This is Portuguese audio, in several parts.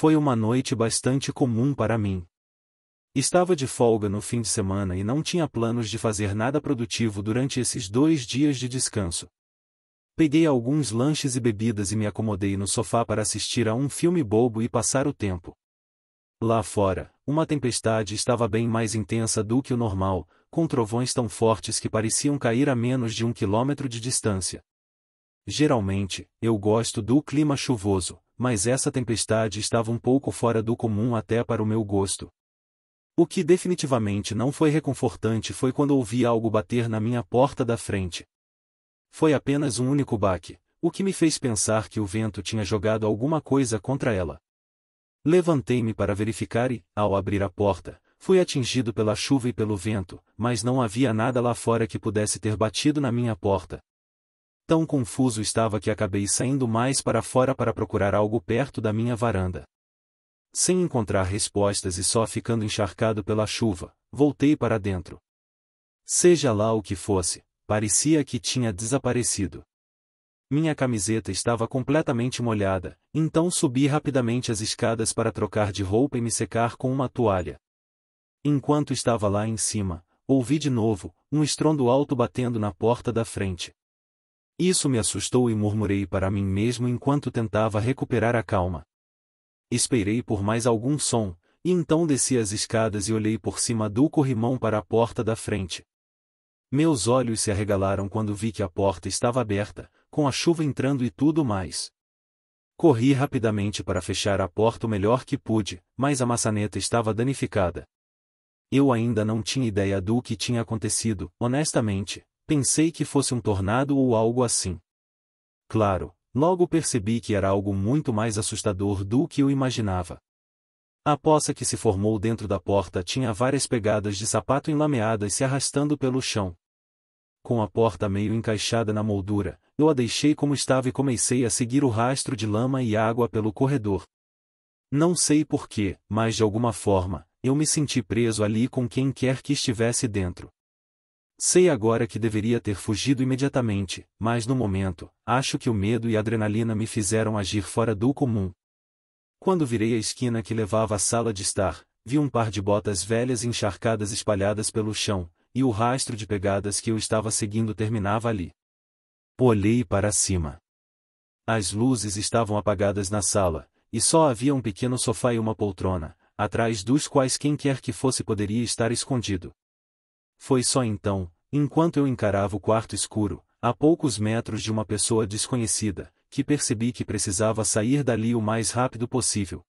Foi uma noite bastante comum para mim. Estava de folga no fim de semana e não tinha planos de fazer nada produtivo durante esses dois dias de descanso. Peguei alguns lanches e bebidas e me acomodei no sofá para assistir a um filme bobo e passar o tempo. Lá fora, uma tempestade estava bem mais intensa do que o normal, com trovões tão fortes que pareciam cair a menos de um quilômetro de distância. Geralmente, eu gosto do clima chuvoso, mas essa tempestade estava um pouco fora do comum até para o meu gosto. O que definitivamente não foi reconfortante foi quando ouvi algo bater na minha porta da frente. Foi apenas um único baque, o que me fez pensar que o vento tinha jogado alguma coisa contra ela. Levantei-me para verificar e, ao abrir a porta, fui atingido pela chuva e pelo vento, mas não havia nada lá fora que pudesse ter batido na minha porta. Tão confuso estava que acabei saindo mais para fora para procurar algo perto da minha varanda. Sem encontrar respostas e só ficando encharcado pela chuva, voltei para dentro. Seja lá o que fosse, parecia que tinha desaparecido. Minha camiseta estava completamente molhada, então subi rapidamente as escadas para trocar de roupa e me secar com uma toalha. Enquanto estava lá em cima, ouvi de novo um estrondo alto batendo na porta da frente. Isso me assustou e murmurei para mim mesmo enquanto tentava recuperar a calma. Esperei por mais algum som, e então desci as escadas e olhei por cima do corrimão para a porta da frente. Meus olhos se arregalaram quando vi que a porta estava aberta, com a chuva entrando e tudo mais. Corri rapidamente para fechar a porta o melhor que pude, mas a maçaneta estava danificada. Eu ainda não tinha ideia do que tinha acontecido, honestamente, Pensei que fosse um tornado ou algo assim. Claro, logo percebi que era algo muito mais assustador do que eu imaginava. A poça que se formou dentro da porta tinha várias pegadas de sapato enlameadas se arrastando pelo chão. Com a porta meio encaixada na moldura, eu a deixei como estava e comecei a seguir o rastro de lama e água pelo corredor. Não sei porquê, mas de alguma forma, eu me senti preso ali com quem quer que estivesse dentro. Sei agora que deveria ter fugido imediatamente, mas no momento, acho que o medo e a adrenalina me fizeram agir fora do comum. Quando virei a esquina que levava à sala de estar, vi um par de botas velhas encharcadas espalhadas pelo chão, e o rastro de pegadas que eu estava seguindo terminava ali. Olhei para cima. As luzes estavam apagadas na sala, e só havia um pequeno sofá e uma poltrona, atrás dos quais quem quer que fosse poderia estar escondido. Foi só então, enquanto eu encarava o quarto escuro, a poucos metros de uma pessoa desconhecida, que percebi que precisava sair dali o mais rápido possível.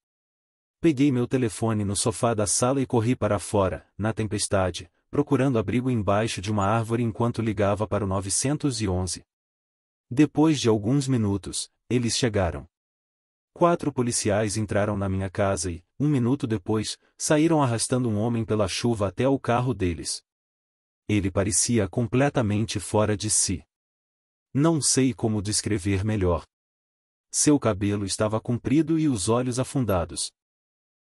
Peguei meu telefone no sofá da sala e corri para fora, na tempestade, procurando abrigo embaixo de uma árvore enquanto ligava para o 911. Depois de alguns minutos, eles chegaram. Quatro policiais entraram na minha casa e, um minuto depois, saíram arrastando um homem pela chuva até o carro deles ele parecia completamente fora de si. Não sei como descrever melhor. Seu cabelo estava comprido e os olhos afundados.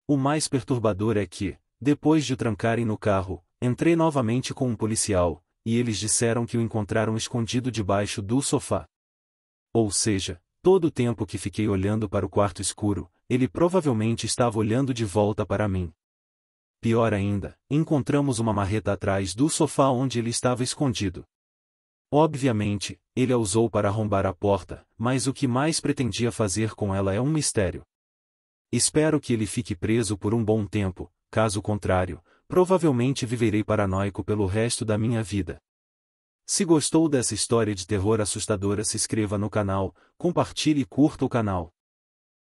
O mais perturbador é que, depois de trancarem no carro, entrei novamente com um policial, e eles disseram que o encontraram escondido debaixo do sofá. Ou seja, todo o tempo que fiquei olhando para o quarto escuro, ele provavelmente estava olhando de volta para mim. Pior ainda, encontramos uma marreta atrás do sofá onde ele estava escondido. Obviamente, ele a usou para arrombar a porta, mas o que mais pretendia fazer com ela é um mistério. Espero que ele fique preso por um bom tempo, caso contrário, provavelmente viverei paranoico pelo resto da minha vida. Se gostou dessa história de terror assustadora, se inscreva no canal, compartilhe e curta o canal.